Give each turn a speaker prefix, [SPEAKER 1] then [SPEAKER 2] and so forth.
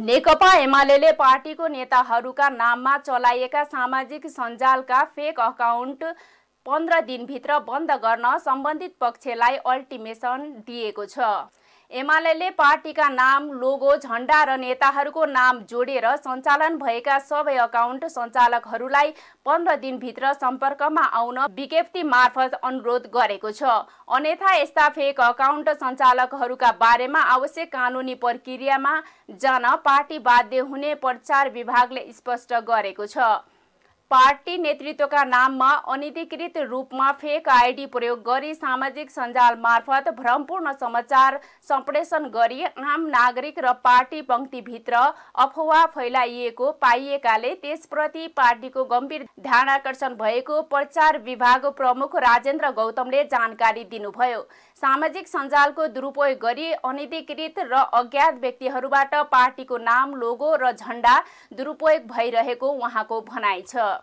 [SPEAKER 1] नेकपा एमाले पार्टीको नेताहरूका नाममा चलाइएका सामाजिक सञ्जालका फेक अकाउन्ट पन्ध्र दिनभित्र बन्द गर्न सम्बन्धित पक्षलाई अल्टिमेसन दिएको छ एमाले पार्टीका नाम लोगो झण्डा र नेताहरूको नाम जोडेर सञ्चालन भएका सबै अकाउन्ट सञ्चालकहरूलाई पन्ध्र दिनभित्र सम्पर्कमा आउन विज्ञप्ति मार्फत अनुरोध गरेको छ अन्यथा यस्ता फेक अकाउन्ट सञ्चालकहरूका बारेमा आवश्यक कानुनी प्रक्रियामा जान पार्टी बाध्य हुने प्रचार विभागले स्पष्ट गरेको छ पार्टी नेतृत्वका नाममा अनधिकृत रूपमा फेक आइडी प्रयोग गरी सामाजिक सञ्जाल मार्फत भ्रमपूर्ण समाचार सम्प्रेषण गरी आम नागरिक र पार्टी पङ्क्तिभित्र अफवाह फैलाइएको पाइएकाले त्यसप्रति पार्टीको गम्भीर ध्यान आकर्षण भएको प्रचार विभाग प्रमुख राजेन्द्र गौतमले जानकारी दिनुभयो सामाजिक सञ्जालको दुरुपयोग गरी अनधिकृत र अज्ञात व्यक्तिहरूबाट पार्टीको नाम लोगो र झन्डा दुरुपयोग भइरहेको उहाँको भनाइ छ